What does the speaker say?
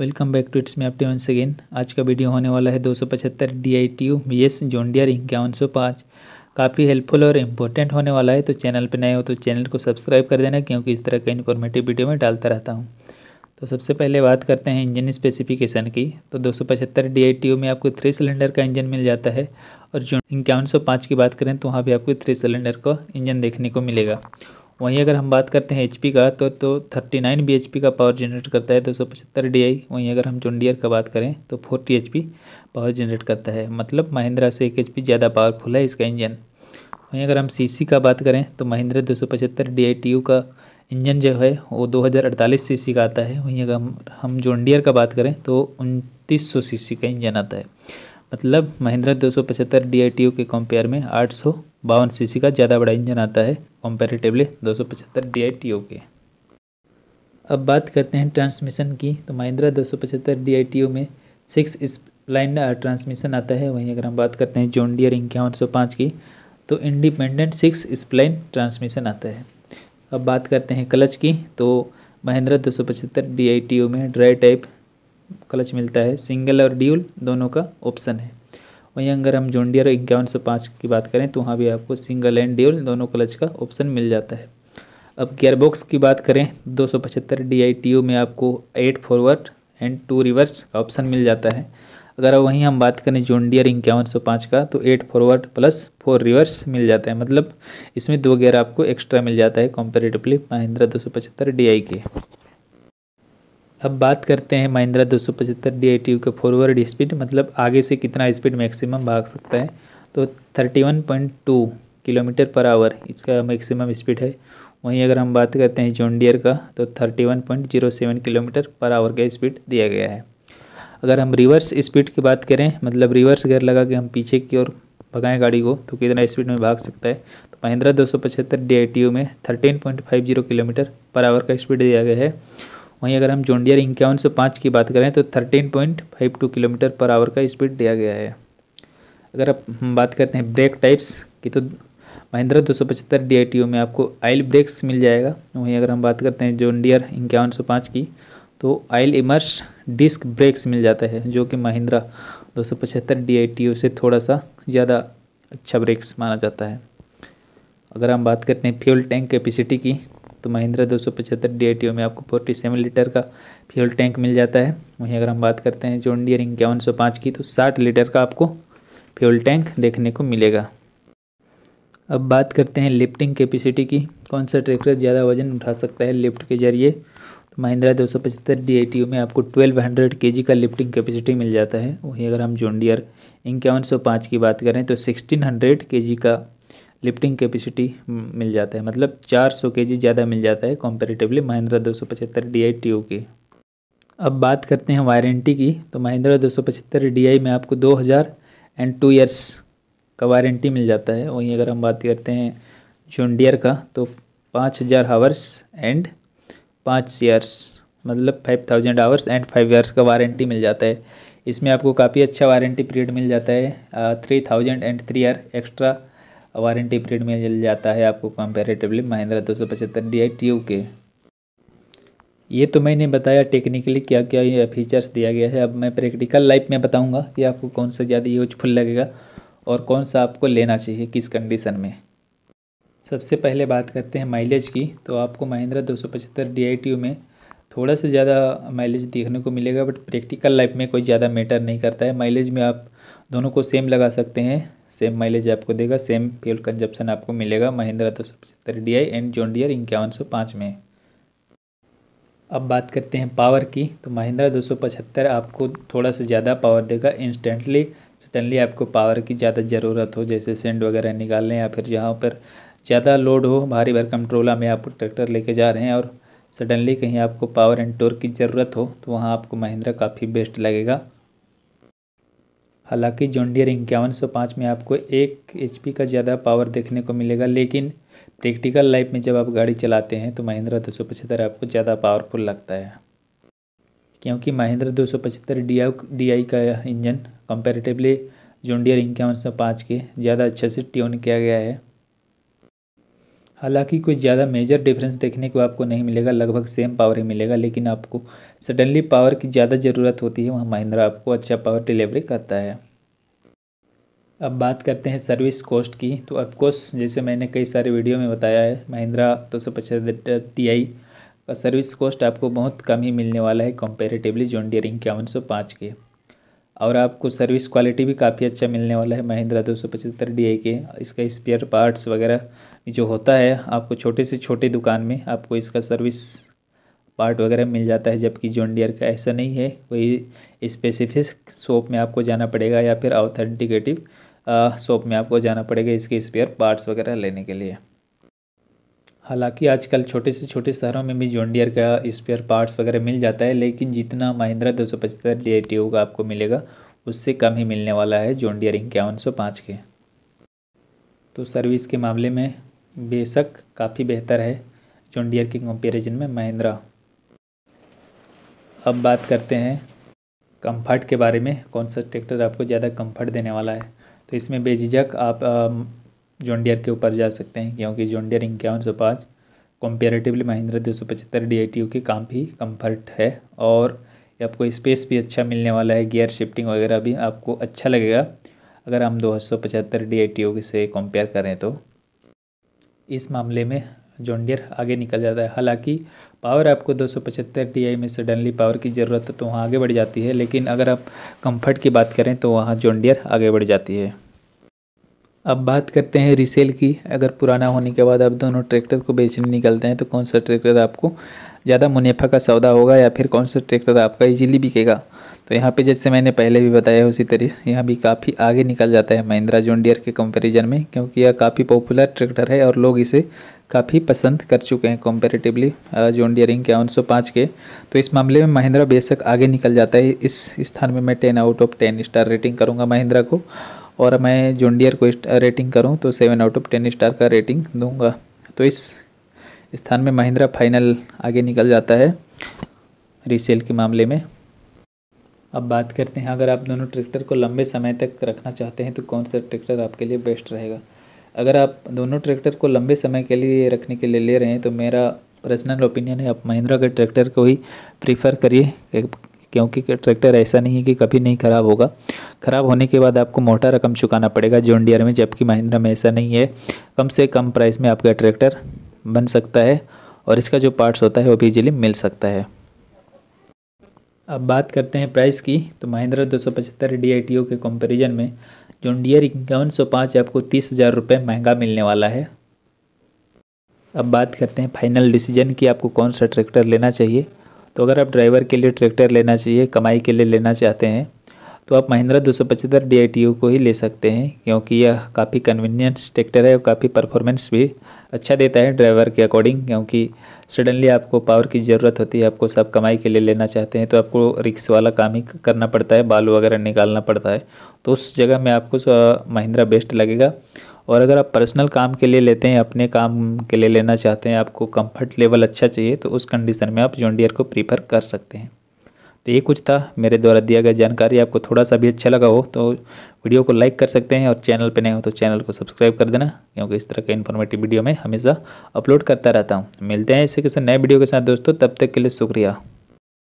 welcome back to it's me T once again आज का video होने वाला है दो सौ पचहत्तर D I T U B S John Deere इक्यावन सौ पाँच काफ़ी हेल्पफुल और इम्पोर्टेंट होने वाला है तो चैनल पर नए हो तो चैनल को सब्सक्राइब कर देना क्योंकि इस तरह का इन्फॉर्मेटिव वीडियो मैं डालता रहता हूँ तो सबसे पहले बात करते हैं इंजन स्पेसिफिकेशन की तो दो सौ पचहत्तर डी आई टी यू में आपको थ्री सिलेंडर का इंजन मिल जाता है और जो इक्यावन सौ पाँच की बात करें तो वहाँ भी आपको थ्री सिलेंडर का इंजन देखने को मिलेगा वहीं अगर हम बात करते हैं एच का तो तो 39 नाइन का पावर जनरेट करता है दो सौ पचहत्तर वहीं अगर हम जोंडियर का बात करें तो 40 एच पावर जनरेट करता है मतलब महिंद्रा से एक एच ज़्यादा पावरफुल है इसका इंजन वहीं अगर हम सी का बात करें तो महिंद्रा दो सौ पचहत्तर का इंजन जो है वो 2048 सीसी का आता है वहीं अगर हम हम जोंडियर का बात करें तो उनतीस सौ सीसी का इंजन आता है मतलब महिंद्रा दो सौ पचहत्तर के कंपेयर में आठ सौ बावन सीसी का ज़्यादा बड़ा इंजन आता है कंपेरेटिवली दो सौ पचहत्तर डी आई टी ओ के अब बात करते हैं ट्रांसमिशन की तो महिंद्रा दो सौ पचहत्तर डी आई टी ओ में सिक्स स्प्लाइन ट्रांसमिशन आता है वहीं अगर हम बात करते हैं जॉन डियर इक्यावन सौ पाँच की तो इंडिपेंडेंट सिक्स स्प्लाइन ट्रांसमिशन आता है अब बात करते हैं क्लच की तो महिंद्रा दो सौ पचहत्तर डी आई टी ओ में ड्राई टाइप क्लच मिलता है सिंगल और ड्यूल दोनों का ऑप्शन है वहीं अगर हम जोंडियर इक्यावन सौ पाँच की बात करें तो वहाँ भी आपको सिंगल एंड ड्यूल दोनों क्लच का ऑप्शन मिल जाता है अब गेयरबॉक्स की बात करें दो सौ पचहत्तर डी आई टी यू में आपको eight forward and two reverse का ऑप्शन मिल जाता है अगर वहीं हम बात करें जोंडियर इक्यावन सौ पाँच का तो eight forward plus four reverse मिल जाता है मतलब इसमें दो गेयर आपको एक्स्ट्रा मिल जाता है कंपेरेटिवली महिंद्रा दो सौ पचहत्तर डी आई के अब बात करते हैं महिंद्रा दो सौ टी यू के फॉरवर्ड स्पीड मतलब आगे से कितना स्पीड मैक्सिमम भाग सकता है तो 31.2 किलोमीटर पर आवर इसका मैक्सिमम स्पीड है वहीं अगर हम बात करते हैं जोनडियर का तो 31.07 किलोमीटर पर आवर का स्पीड दिया गया है अगर हम रिवर्स स्पीड की बात करें मतलब रिवर्स गियर लगा के हम पीछे की ओर भगाएं गाड़ी को तो कितना स्पीड में भाग सकता है तो महिंद्रा टी यू में जीरो किलोमीटर पर आवर का स्पीड दिया गया है वहीं अगर हम जोंडियर इक्यावन सौ पाँच की बात करें तो thirteen point five two kilometre per hour का स्पीड दिया गया है अगर आप हम बात करते हैं ब्रेक टाइप्स की तो महिंद्रा दो सौ पचहत्तर डी आई टी ओ में आपको आयल ब्रेक्स मिल जाएगा वहीं अगर हम बात करते हैं जोंडियर इक्यावन सौ पाँच की तो आयल इमर्स डिस्क ब्रेक्स मिल जाता है जो कि महिंद्रा दो सौ पचहत्तर डी आई टी ओ से थोड़ा सा ज़्यादा अच्छा ब्रेक्स माना जाता है अगर हम बात करते हैं फ्यूल टैंक कैपेसिटी की तो महिंद्रा दो सौ पचहत्तर डी आई में आपको फोर्टी सेवन लीटर का फ्यूल टैंक मिल जाता है वहीं अगर हम बात करते हैं जो इंडियर इक्यावन सौ पाँच की तो साठ लीटर का आपको फ्यूल टैंक देखने को मिलेगा अब बात करते हैं लिफ्टिंग कैपेसिटी की कौन सा ट्रैक्टर ज़्यादा वजन उठा सकता है लिफ्ट के जरिए तो महिंद्रा दो सौ पचहत्तर डी आई टी ओ में आपको ट्वेल्व हंड्रेड के जी का लिफ्टिंग कैपेसिटी मिल जाता है वहीं अगर हम जोंडियर इक्यावन सौ पाँच की बात करें तो सिक्सटीन हंड्रेड के जी का लिफ्टिंग कैपेसिटी मिल जाता है मतलब 400 सौ ज़्यादा मिल जाता है कंपेरेटिवली महिंद्रा 275 सौ टीयू की अब बात करते हैं वारंटी की तो महिंद्रा 275 डीआई में आपको 2000 एंड टू ईयर्स का वारंटी मिल जाता है वहीं अगर हम बात करते हैं जोनडियर का तो 5000 हज़ार हावर्स एंड पाँच ईयर्स मतलब 5000 thousand hours and five years का वारंटी मिल जाता है इसमें आपको काफ़ी अच्छा वारंटी पीरियड मिल जाता है three thousand and three year extra warranty period में मिल जाता है आपको कंपेरेटिवली महिंद्रा दो सौ पचहत्तर डी आई यू के ये तो मैंने बताया टेक्निकली क्या क्या फीचर्स दिया गया है अब मैं प्रैक्टिकल लाइफ में बताऊंगा कि आपको कौन सा ज़्यादा यूजफुल लगेगा और कौन सा आपको लेना चाहिए किस कंडीशन में सबसे पहले बात करते हैं माइलेज की तो आपको महिंद्रा दो सौ पचहत्तर डी आई टी यू में थोड़ा सा ज़्यादा माइलेज देखने को मिलेगा बट प्रैक्टिकल लाइफ में कोई ज़्यादा मैटर नहीं करता है माइलेज में आप दोनों को सेम लगा सकते हैं सेम माइलेज आपको देगा सेम फ्यूल कंजप्शन आपको मिलेगा महिंद्रा दो सौ पचहत्तर D I and John Deere इक्यावन सौ पाँच में अब बात करते हैं पावर की तो महिंद्रा दो सौ पचहत्तर आपको थोड़ा सा ज़्यादा पावर देगा इंस्टेंटली सडनली आपको पावर की ज़्यादा ज़रूरत हो जैसे सेंड वगैरह निकालने या फिर जहाँ पर ज़्यादा लोड हो भारी भरकम ट्रोला में आप ट्रैक्टर लेके जा रहे हैं और सडनली कहीं आपको पावर एंड टोर की ज़रूरत हो तो वहाँ आपको महिंद्रा काफ़ी बेस्ट लगेगा हालांकि जोंडियर इक्यावन सौ पाँच में आपको एक एच का ज़्यादा पावर देखने को मिलेगा लेकिन प्रैक्टिकल लाइफ में जब आप गाड़ी चलाते हैं तो महिंद्रा दो सौ पचहत्तर आपको ज़्यादा पावरफुल लगता है क्योंकि महिंद्रा दो सौ पचहत्तर डी आई का इंजन कंपेरेटिवली जोंडियर इक्यावन सौ पाँच के ज़्यादा अच्छे से ट्यून किया गया है हालांकि कोई ज़्यादा मेजर डिफरेंस देखने को आपको नहीं मिलेगा लगभग सेम पावर ही मिलेगा लेकिन आपको सडनली पावर की ज़्यादा ज़रूरत होती है वहाँ महिंद्रा आपको अच्छा पावर डिलीवरी करता है अब बात करते हैं सर्विस कॉस्ट की तो ऑफकोर्स जैसे मैंने कई सारे वीडियो में बताया है महिंद्रा दो सौ पचहत्तर टी आई का सर्विस कॉस्ट आपको बहुत कम ही मिलने वाला है कंपेरेटिवली जॉन डियर इक्यावन सौ पाँच के और आपको सर्विस क्वालिटी भी काफ़ी अच्छा मिलने वाला है महिंद्रा दो सौ पचहत्तर डी आई के इसका स्पेयर पार्ट्स वगैरह जो होता है आपको छोटे से छोटे दुकान में आपको इसका सर्विस पार्ट वगैरह मिल जाता है जबकि जॉन डियर का ऐसा नहीं है कोई स्पेसिफिक शॉप में आपको जाना पड़ेगा या फिर ऑथेंटिकेटिव शॉप में आपको जाना पड़ेगा इसके स्पेयर पार्ट्स वगैरह लेने के लिए हालांकि आजकल छोटे से छोटे शहरों में भी जॉन डियर का स्पेयर पार्ट्स वगैरह मिल जाता है लेकिन जितना महिंद्रा दो सौ पचहत्तर डी आई का आपको मिलेगा उससे कम ही मिलने वाला है जॉन डियर इक्यावन सौ पाँच के तो सर्विस के मामले में बेशक काफ़ी बेहतर है जॉन डियर के कंपेरिजन में महिंद्रा अब बात करते हैं कंफर्ट के बारे में कौन सा ट्रैक्टर आपको ज़्यादा कंफर्ट देने वाला है तो इसमें बेझिझक आप जोंडियर के ऊपर जा सकते हैं क्योंकि जोंडियर डियर इक्यावन सौ पाँच कंपेरेटिवली महिंद्रा दो सौ पचहत्तर डी आई टी की काफ़ी कम्फर्ट है और आपको स्पेस भी अच्छा मिलने वाला है गियर शिफ्टिंग वगैरह भी आपको अच्छा लगेगा अगर हम दो सौ पचहत्तर डी आई टी से कंपेयर करें तो इस मामले में जोंडियर आगे निकल जाता है हालांकि पावर आपको दो सौ पचहत्तर डी आई में सडनली पावर की ज़रूरत है तो वहाँ आगे बढ़ जाती है लेकिन अगर आप कंफर्ट की बात करें तो वहाँ जोंडियर आगे बढ़ जाती है अब बात करते हैं रीसेल की अगर पुराना होने के बाद आप दोनों ट्रैक्टर को बेचने निकलते हैं तो कौन सा ट्रैक्टर आपको ज़्यादा मुनाफा का सौदा होगा या फिर कौन सा ट्रैक्टर आपका इजीली बिकेगा तो यहाँ पे जैसे मैंने पहले भी बताया उसी तरह यहाँ भी काफ़ी आगे निकल जाता है महिंद्रा जोंडियर के कंपेरिजन में क्योंकि यह काफ़ी पॉपुलर ट्रैक्टर है और लोग इसे काफ़ी पसंद कर चुके हैं कंपेरेटिवली जोंडियर इक्यावन सौ पाँच के तो इस मामले में महिंद्रा बेशक आगे निकल जाता है इस स्थान में मैं ten out of ten star rating करूँगा महिंद्रा को और मैं जोंडियर को रेटिंग करूँ तो seven out of ten star का रेटिंग दूंगा तो इस स्थान में महिंद्रा फाइनल आगे निकल जाता है रीसेल के मामले में अब बात करते हैं अगर आप दोनों ट्रैक्टर को लंबे समय तक रखना चाहते हैं तो कौन सा ट्रैक्टर आपके लिए बेस्ट रहेगा अगर आप दोनों ट्रैक्टर को लंबे समय के लिए रखने के लिए ले रहे हैं तो मेरा पर्सनल ओपिनियन है आप महिंद्रा के ट्रैक्टर को ही प्रीफर करिए क्योंकि ट्रैक्टर ऐसा नहीं है कि कभी नहीं ख़राब होगा ख़राब होने के बाद आपको मोटा रकम चुकाना पड़ेगा जॉन डियर में जबकि महिंद्रा में ऐसा नहीं है कम से कम प्राइस में आपका ट्रैक्टर बन सकता है और इसका जो पार्ट्स होता है वो भी इजीली मिल सकता है अब बात करते हैं प्राइस की तो महिंद्रा दो सौ पचहत्तर डी के कंपेरिजन में जॉन डियर इक्यावन सौ पाँच आपको तीस हज़ार रुपये महंगा मिलने वाला है अब बात करते हैं फाइनल डिसीजन कि आपको कौन सा ट्रैक्टर लेना चाहिए तो अगर आप ड्राइवर के लिए ट्रैक्टर लेना चाहिए कमाई के लिए लेना चाहते हैं तो आप महिंद्रा दो सौ पचहत्तर डी आई टी को ही ले सकते हैं क्योंकि यह काफ़ी कन्वीनियंस ट्रैक्टर है और काफ़ी परफॉर्मेंस भी अच्छा देता है ड्राइवर के अकॉर्डिंग क्योंकि सडनली आपको पावर की ज़रूरत होती है आपको सब कमाई के लिए लेना चाहते हैं तो आपको रिक्स वाला काम ही करना पड़ता है बाल वगैरह निकालना पड़ता है तो उस जगह में आपको महिंद्रा बेस्ट लगेगा और अगर आप पर्सनल काम के लिए लेते हैं अपने काम के लिए लेना चाहते हैं आपको कंफर्ट लेवल अच्छा चाहिए तो उस कंडीशन में आप जॉन्डियर को प्रीफर कर सकते हैं तो ये कुछ था मेरे द्वारा दिया गया जानकारी आपको थोड़ा सा भी अच्छा लगा हो तो वीडियो को लाइक कर सकते हैं और चैनल पर नए हो तो चैनल को सब्सक्राइब कर देना क्योंकि इस तरह के इन्फॉर्मेटिव वीडियो में हमेशा अपलोड करता रहता हूँ मिलते हैं इसी किसी नए वीडियो के साथ दोस्तों तब तक के लिए शुक्रिया